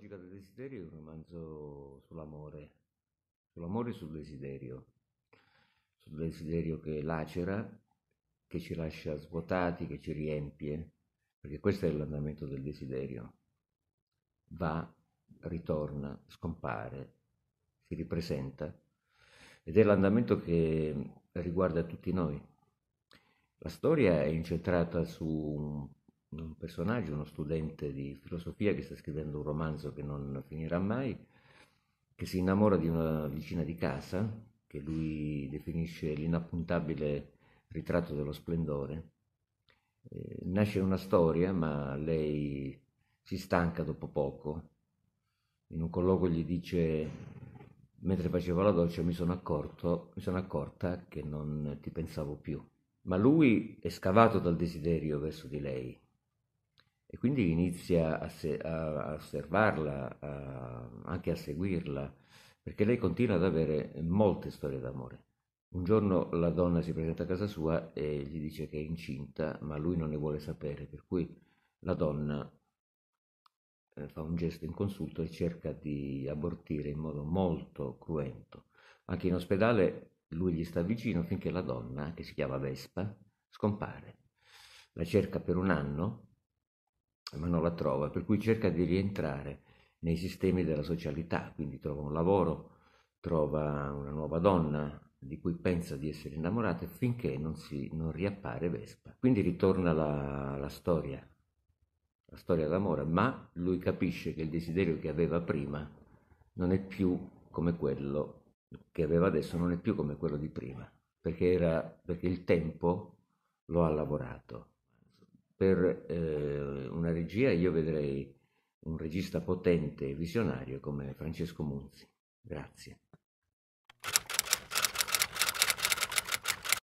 logica del desiderio è un romanzo sull'amore, sull'amore e sul desiderio, sul desiderio che lacera, che ci lascia svuotati, che ci riempie, perché questo è l'andamento del desiderio. Va, ritorna, scompare, si ripresenta ed è l'andamento che riguarda tutti noi. La storia è incentrata su un un personaggio, uno studente di filosofia che sta scrivendo un romanzo che non finirà mai, che si innamora di una vicina di casa, che lui definisce l'inappuntabile ritratto dello splendore. Eh, nasce una storia, ma lei si stanca dopo poco. In un colloquio gli dice, mentre facevo la doccia mi sono, accorto, mi sono accorta che non ti pensavo più. Ma lui è scavato dal desiderio verso di lei, e quindi inizia a, se, a osservarla, a, anche a seguirla, perché lei continua ad avere molte storie d'amore. Un giorno la donna si presenta a casa sua e gli dice che è incinta, ma lui non ne vuole sapere, per cui la donna eh, fa un gesto inconsulto e cerca di abortire in modo molto cruento. Anche in ospedale lui gli sta vicino finché la donna, che si chiama Vespa, scompare. La cerca per un anno ma non la trova, per cui cerca di rientrare nei sistemi della socialità, quindi trova un lavoro, trova una nuova donna di cui pensa di essere innamorata finché non, si, non riappare Vespa. Quindi ritorna la, la storia, la storia d'amore, ma lui capisce che il desiderio che aveva prima non è più come quello che aveva adesso, non è più come quello di prima, perché, era, perché il tempo lo ha lavorato per eh, una regia io vedrei un regista potente e visionario come Francesco Munzi. Grazie.